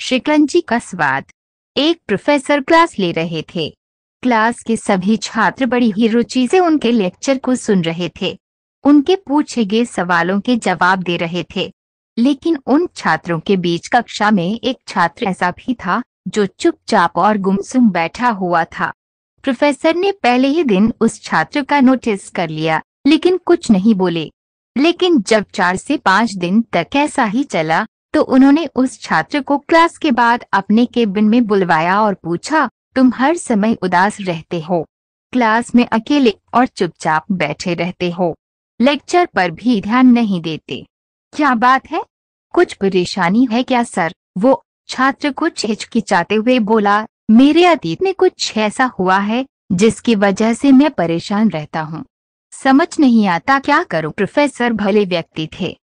शिकंजी का स्वाद एक प्रोफेसर क्लास ले रहे थे क्लास के सभी छात्र बड़ी ही रुचि से उनके लेक्चर को सुन रहे थे उनके पूछे गए सवालों के जवाब दे रहे थे लेकिन उन छात्रों के बीच कक्षा में एक छात्र ऐसा भी था जो चुपचाप और गुमसुम बैठा हुआ था प्रोफेसर ने पहले ही दिन उस छात्र का नोटिस कर लिया लेकिन कुछ नहीं बोले लेकिन जब चार से पाँच दिन तक ऐसा ही चला तो उन्होंने उस छात्र को क्लास के बाद अपने केबिन में बुलवाया और पूछा तुम हर समय उदास रहते हो क्लास में अकेले और चुपचाप बैठे रहते हो लेक्चर पर भी ध्यान नहीं देते क्या बात है कुछ परेशानी है क्या सर वो छात्र कुछ हिचकिचाते हुए बोला मेरे अतीत में कुछ ऐसा हुआ है जिसकी वजह से मैं परेशान रहता हूँ समझ नहीं आता क्या करूँ प्रोफेसर भले व्यक्ति थे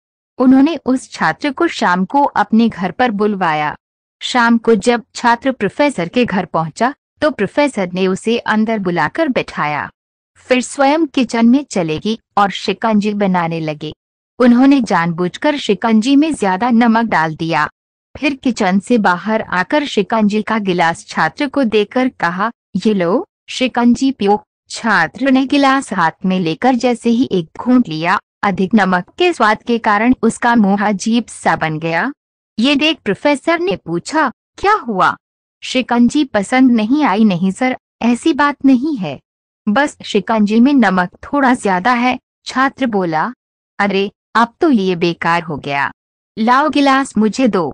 उन्होंने उस छात्र को शाम को अपने घर पर बुलवाया शाम को जब छात्र प्रोफेसर के घर पहुंचा तो प्रोफेसर ने उसे अंदर बुलाकर बैठाया फिर स्वयं किचन में चलेगी और शिकंजी बनाने लगे उन्होंने जानबूझकर शिकंजी में ज्यादा नमक डाल दिया फिर किचन से बाहर आकर शिकंजी का गिलास छात्र को देकर कहा ये लो शिकंजी पियो छात्र ने गिलास हाथ में लेकर जैसे ही एक घूंट लिया अधिक नमक के स्वाद के कारण उसका मुंह अजीब सा बन गया ये देख प्रोफेसर ने पूछा क्या हुआ शिकंजी पसंद नहीं आई नहीं सर ऐसी बात नहीं है बस शिकंजी में नमक थोड़ा ज्यादा है छात्र बोला अरे अब तो ये बेकार हो गया लाओ गिलास मुझे दो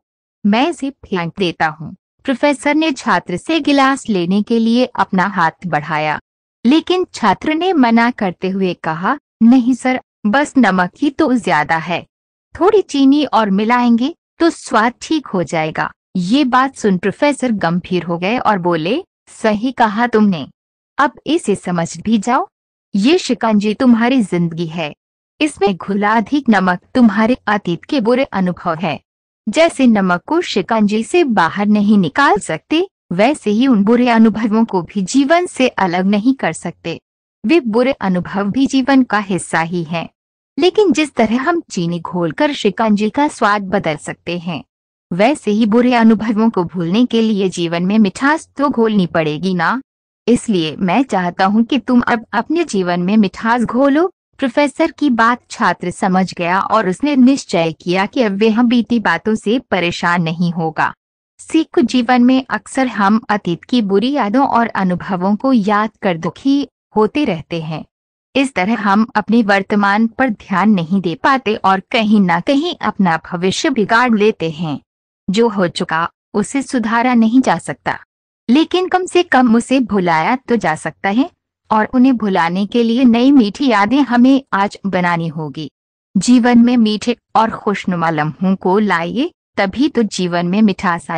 मैं इसे फेंक देता हूँ प्रोफेसर ने छात्र से गिलास लेने के लिए अपना हाथ बढ़ाया लेकिन छात्र ने मना करते हुए कहा नहीं सर बस नमक ही तो ज्यादा है थोड़ी चीनी और मिलाएंगे तो स्वाद ठीक हो जाएगा ये बात सुन प्रोफेसर गंभीर हो गए और बोले सही कहा तुमने अब इसे समझ भी जाओ ये शिकंजी तुम्हारी जिंदगी है इसमें घुला अधिक नमक तुम्हारे अतीत के बुरे अनुभव है जैसे नमक को शिकंजी से बाहर नहीं निकाल सकते वैसे ही उन बुरे अनुभवों को भी जीवन से अलग नहीं कर सकते वे बुरे अनुभव भी जीवन का हिस्सा ही हैं। लेकिन जिस तरह हम चीनी घोलकर शिकंजी का स्वाद बदल सकते हैं वैसे ही बुरे अनुभवों को भूलने के लिए जीवन में मिठास तो घोलनी पड़ेगी ना इसलिए मैं चाहता हूँ कि तुम अब अपने जीवन में मिठास घोलो प्रोफेसर की बात छात्र समझ गया और उसने निश्चय किया कि अब वह बीती बातों से परेशान नहीं होगा सिख जीवन में अक्सर हम अतीत की बुरी यादों और अनुभवों को याद कर दुखी होते रहते हैं इस तरह हम अपने वर्तमान पर ध्यान नहीं दे पाते और कहीं ना कहीं अपना भविष्य बिगाड़ लेते हैं जो हो चुका उसे सुधारा नहीं जा सकता लेकिन कम से कम उसे भुलाया तो जा सकता है और उन्हें भुलाने के लिए नई मीठी यादें हमें आज बनानी होगी जीवन में मीठे और खुशनुमा लम्हों को लाइए तभी तो जीवन में मिठास आए